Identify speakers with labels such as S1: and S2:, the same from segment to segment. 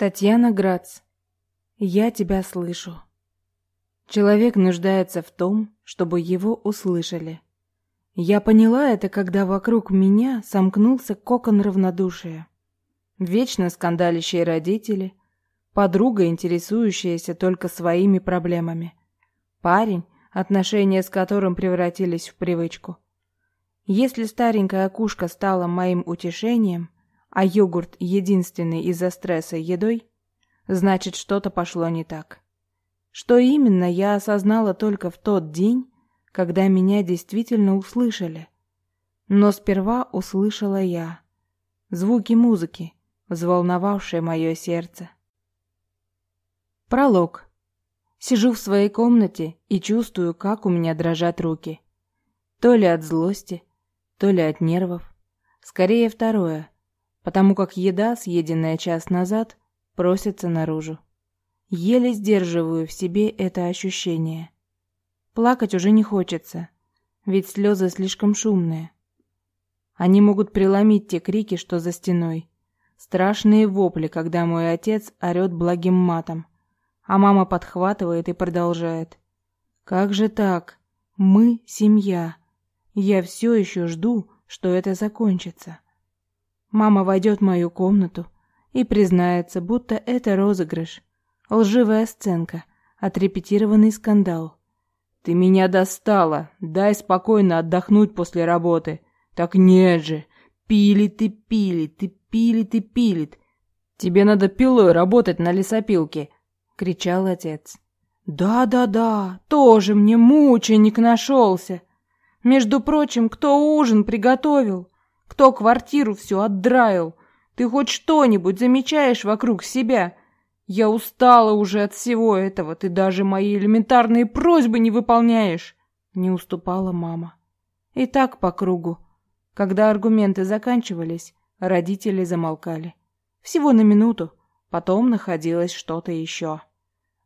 S1: Татьяна Грац. Я тебя слышу. Человек нуждается в том, чтобы его услышали. Я поняла это, когда вокруг меня сомкнулся кокон равнодушия. Вечно скандалящие родители, подруга, интересующаяся только своими проблемами, парень, отношения с которым превратились в привычку. Если старенькая кушка стала моим утешением – а йогурт единственный из-за стресса едой, значит, что-то пошло не так. Что именно, я осознала только в тот день, когда меня действительно услышали. Но сперва услышала я звуки музыки, взволновавшие мое сердце. Пролог. Сижу в своей комнате и чувствую, как у меня дрожат руки. То ли от злости, то ли от нервов. Скорее второе – потому как еда, съеденная час назад, просится наружу. Еле сдерживаю в себе это ощущение. Плакать уже не хочется, ведь слезы слишком шумные. Они могут преломить те крики, что за стеной. Страшные вопли, когда мой отец орет благим матом, а мама подхватывает и продолжает. «Как же так? Мы – семья. Я все еще жду, что это закончится». Мама войдет в мою комнату и признается, будто это розыгрыш, лживая сценка, отрепетированный скандал. «Ты меня достала! Дай спокойно отдохнуть после работы!» «Так нет же! Пилит и пилит, и пилит, и пилит! Тебе надо пилой работать на лесопилке!» — кричал отец. «Да-да-да, тоже мне мученик нашелся! Между прочим, кто ужин приготовил?» Кто квартиру всю отдраил? Ты хоть что-нибудь замечаешь вокруг себя? Я устала уже от всего этого. Ты даже мои элементарные просьбы не выполняешь. Не уступала мама. И так по кругу. Когда аргументы заканчивались, родители замолкали. Всего на минуту. Потом находилось что-то еще.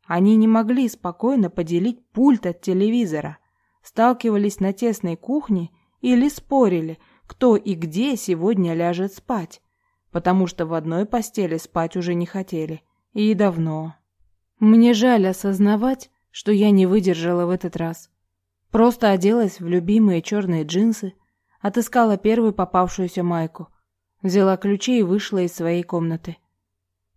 S1: Они не могли спокойно поделить пульт от телевизора. Сталкивались на тесной кухне или спорили – кто и где сегодня ляжет спать, потому что в одной постели спать уже не хотели, и давно. Мне жаль осознавать, что я не выдержала в этот раз. Просто оделась в любимые черные джинсы, отыскала первую попавшуюся майку, взяла ключи и вышла из своей комнаты.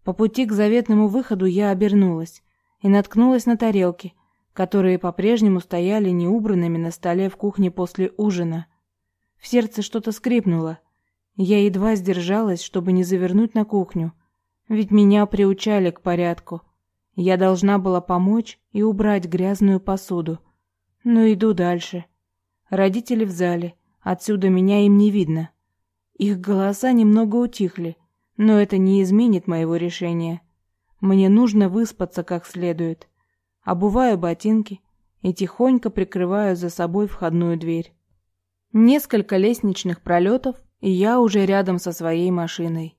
S1: По пути к заветному выходу я обернулась и наткнулась на тарелки, которые по-прежнему стояли неубранными на столе в кухне после ужина – в сердце что-то скрипнуло. Я едва сдержалась, чтобы не завернуть на кухню. Ведь меня приучали к порядку. Я должна была помочь и убрать грязную посуду. Но иду дальше. Родители в зале. Отсюда меня им не видно. Их голоса немного утихли, но это не изменит моего решения. Мне нужно выспаться как следует. Обуваю ботинки и тихонько прикрываю за собой входную дверь. Несколько лестничных пролетов, и я уже рядом со своей машиной.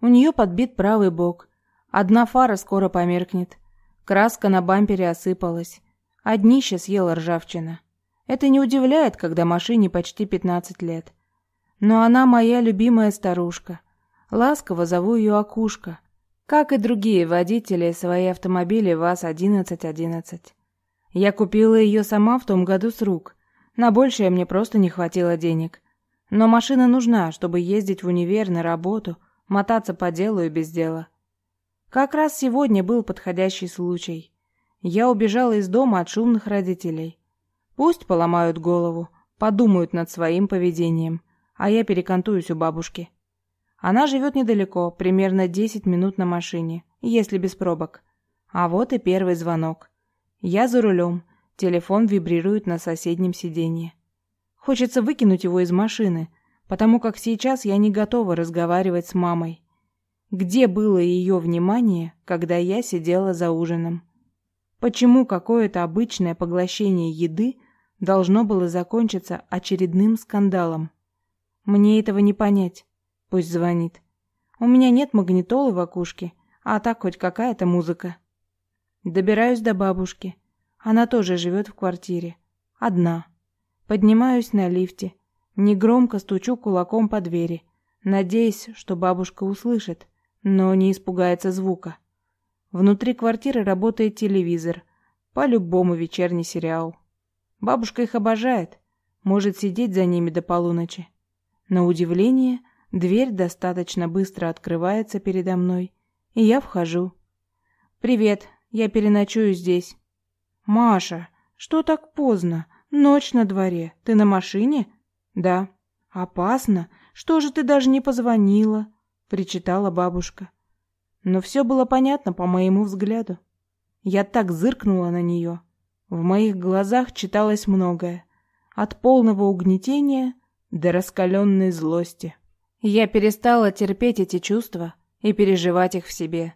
S1: У нее подбит правый бок. Одна фара скоро померкнет. Краска на бампере осыпалась, а днище съела ржавчина. Это не удивляет, когда машине почти 15 лет. Но она моя любимая старушка. Ласково зову ее Акушка. Как и другие водители свои автомобили ВАЗ-1111. Я купила ее сама в том году с рук – на большее мне просто не хватило денег. Но машина нужна, чтобы ездить в универ, на работу, мотаться по делу и без дела. Как раз сегодня был подходящий случай. Я убежала из дома от шумных родителей. Пусть поломают голову, подумают над своим поведением, а я перекантуюсь у бабушки. Она живет недалеко, примерно 10 минут на машине, если без пробок. А вот и первый звонок. Я за рулем, Телефон вибрирует на соседнем сиденье. Хочется выкинуть его из машины, потому как сейчас я не готова разговаривать с мамой. Где было ее внимание, когда я сидела за ужином? Почему какое-то обычное поглощение еды должно было закончиться очередным скандалом? Мне этого не понять. Пусть звонит. У меня нет магнитолы в окушке, а так хоть какая-то музыка. Добираюсь до бабушки. Она тоже живет в квартире. Одна. Поднимаюсь на лифте. Негромко стучу кулаком по двери, надеясь, что бабушка услышит, но не испугается звука. Внутри квартиры работает телевизор. По-любому вечерний сериал. Бабушка их обожает. Может сидеть за ними до полуночи. На удивление, дверь достаточно быстро открывается передо мной, и я вхожу. «Привет, я переночую здесь». Маша, что так поздно? Ночь на дворе. Ты на машине? Да. Опасно. Что же ты даже не позвонила? причитала бабушка. Но все было понятно по моему взгляду. Я так зыркнула на нее. В моих глазах читалось многое: от полного угнетения до раскаленной злости. Я перестала терпеть эти чувства и переживать их в себе.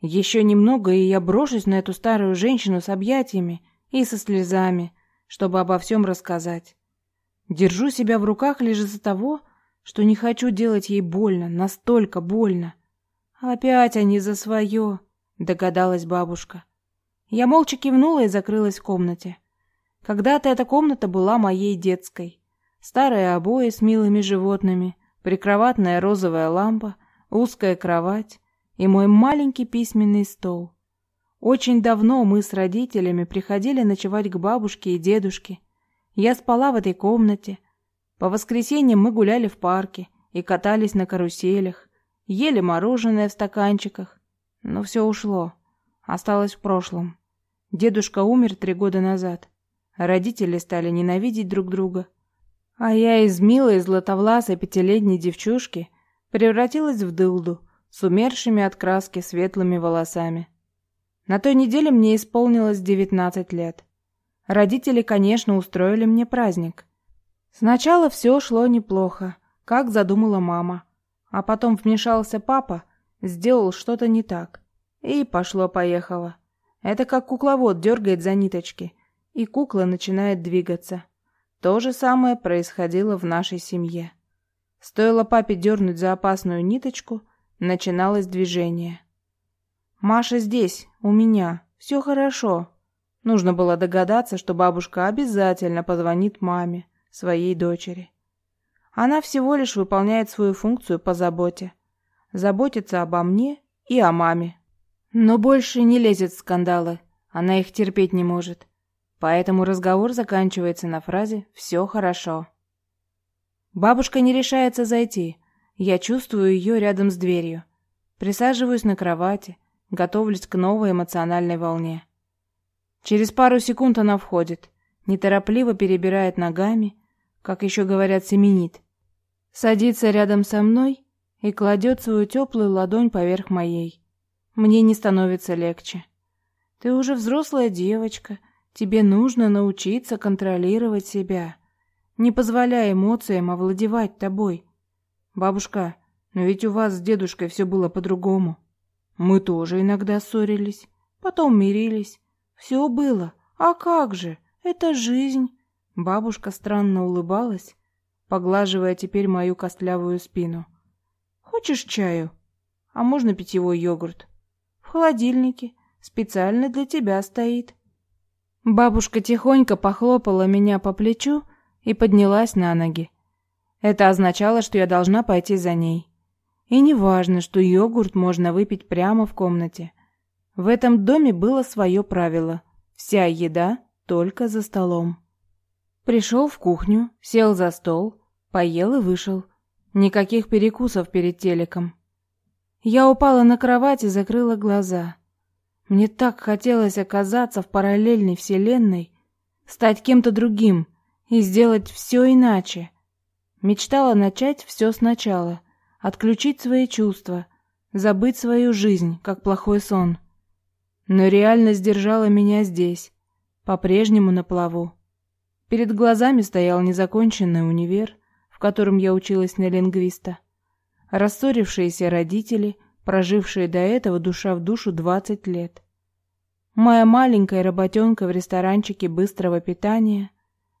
S1: Еще немного, и я брошусь на эту старую женщину с объятиями и со слезами, чтобы обо всем рассказать. Держу себя в руках лишь из-за того, что не хочу делать ей больно, настолько больно. Опять они за свое, догадалась бабушка. Я молча кивнула и закрылась в комнате. Когда-то эта комната была моей детской. Старые обои с милыми животными, прикроватная розовая лампа, узкая кровать, и мой маленький письменный стол. Очень давно мы с родителями приходили ночевать к бабушке и дедушке. Я спала в этой комнате. По воскресеньям мы гуляли в парке и катались на каруселях, ели мороженое в стаканчиках. Но все ушло, осталось в прошлом. Дедушка умер три года назад. Родители стали ненавидеть друг друга. А я из милой златовласой пятилетней девчушки превратилась в дылду, с умершими от краски светлыми волосами. На той неделе мне исполнилось девятнадцать лет. Родители, конечно, устроили мне праздник. Сначала все шло неплохо, как задумала мама. А потом вмешался папа, сделал что-то не так. И пошло-поехало. Это как кукловод дергает за ниточки, и кукла начинает двигаться. То же самое происходило в нашей семье. Стоило папе дернуть за опасную ниточку, Начиналось движение. «Маша здесь, у меня. Все хорошо». Нужно было догадаться, что бабушка обязательно позвонит маме, своей дочери. Она всего лишь выполняет свою функцию по заботе. Заботится обо мне и о маме. Но больше не лезет в скандалы. Она их терпеть не может. Поэтому разговор заканчивается на фразе «все хорошо». Бабушка не решается зайти – я чувствую ее рядом с дверью. Присаживаюсь на кровати, готовлюсь к новой эмоциональной волне. Через пару секунд она входит, неторопливо перебирает ногами, как еще говорят, семенит. Садится рядом со мной и кладет свою теплую ладонь поверх моей. Мне не становится легче. Ты уже взрослая девочка, тебе нужно научиться контролировать себя, не позволяя эмоциям овладевать тобой. Бабушка, но ведь у вас с дедушкой все было по-другому. Мы тоже иногда ссорились, потом мирились. Все было. А как же? Это жизнь. Бабушка странно улыбалась, поглаживая теперь мою костлявую спину. Хочешь чаю? А можно питьевой йогурт? В холодильнике, специально для тебя стоит. Бабушка тихонько похлопала меня по плечу и поднялась на ноги. Это означало, что я должна пойти за ней. И не важно, что йогурт можно выпить прямо в комнате. В этом доме было свое правило: вся еда только за столом. Пришел в кухню, сел за стол, поел и вышел. Никаких перекусов перед телеком. Я упала на кровать и закрыла глаза. Мне так хотелось оказаться в параллельной вселенной, стать кем-то другим и сделать все иначе. Мечтала начать все сначала, отключить свои чувства, забыть свою жизнь, как плохой сон. Но реальность держала меня здесь, по-прежнему на плаву. Перед глазами стоял незаконченный универ, в котором я училась на лингвиста. Рассорившиеся родители, прожившие до этого душа в душу 20 лет. Моя маленькая работенка в ресторанчике быстрого питания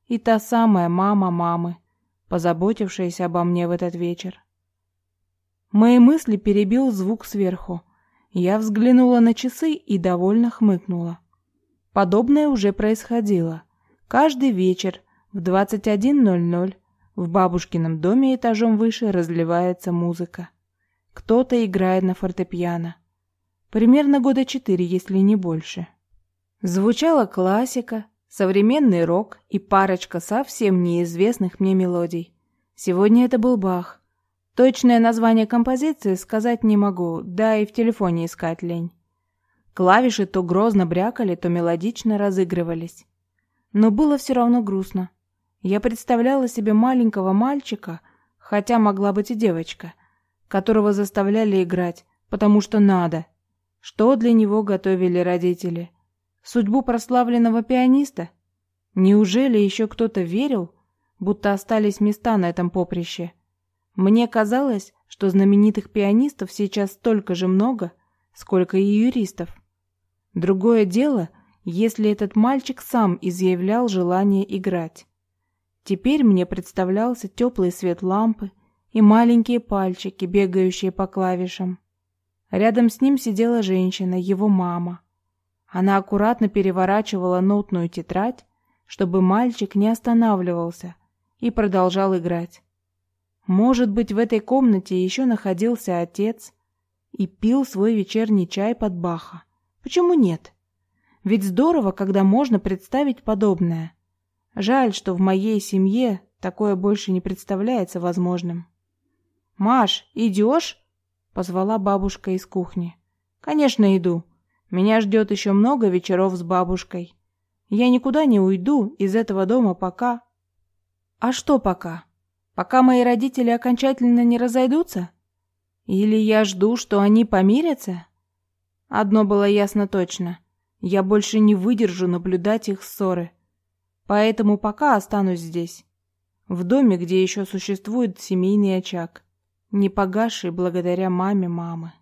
S1: и та самая мама мамы – позаботившаяся обо мне в этот вечер. Мои мысли перебил звук сверху. Я взглянула на часы и довольно хмыкнула. Подобное уже происходило. Каждый вечер в 21.00 в бабушкином доме этажом выше разливается музыка. Кто-то играет на фортепиано. Примерно года четыре, если не больше. Звучала классика, современный рок и парочка совсем неизвестных мне мелодий. Сегодня это был Бах. Точное название композиции сказать не могу, да и в телефоне искать лень. Клавиши то грозно брякали, то мелодично разыгрывались. Но было все равно грустно. Я представляла себе маленького мальчика, хотя могла быть и девочка, которого заставляли играть, потому что надо. Что для него готовили родители – Судьбу прославленного пианиста? Неужели еще кто-то верил, будто остались места на этом поприще? Мне казалось, что знаменитых пианистов сейчас столько же много, сколько и юристов. Другое дело, если этот мальчик сам изъявлял желание играть. Теперь мне представлялся теплый свет лампы и маленькие пальчики, бегающие по клавишам. Рядом с ним сидела женщина, его мама. Она аккуратно переворачивала нотную тетрадь, чтобы мальчик не останавливался и продолжал играть. Может быть, в этой комнате еще находился отец и пил свой вечерний чай под Баха. Почему нет? Ведь здорово, когда можно представить подобное. Жаль, что в моей семье такое больше не представляется возможным. «Маш, идешь?» — позвала бабушка из кухни. «Конечно, иду», меня ждет еще много вечеров с бабушкой. Я никуда не уйду из этого дома пока... А что пока? Пока мои родители окончательно не разойдутся? Или я жду, что они помирятся? Одно было ясно точно. Я больше не выдержу наблюдать их ссоры. Поэтому пока останусь здесь. В доме, где еще существует семейный очаг, не погасший благодаря маме мамы.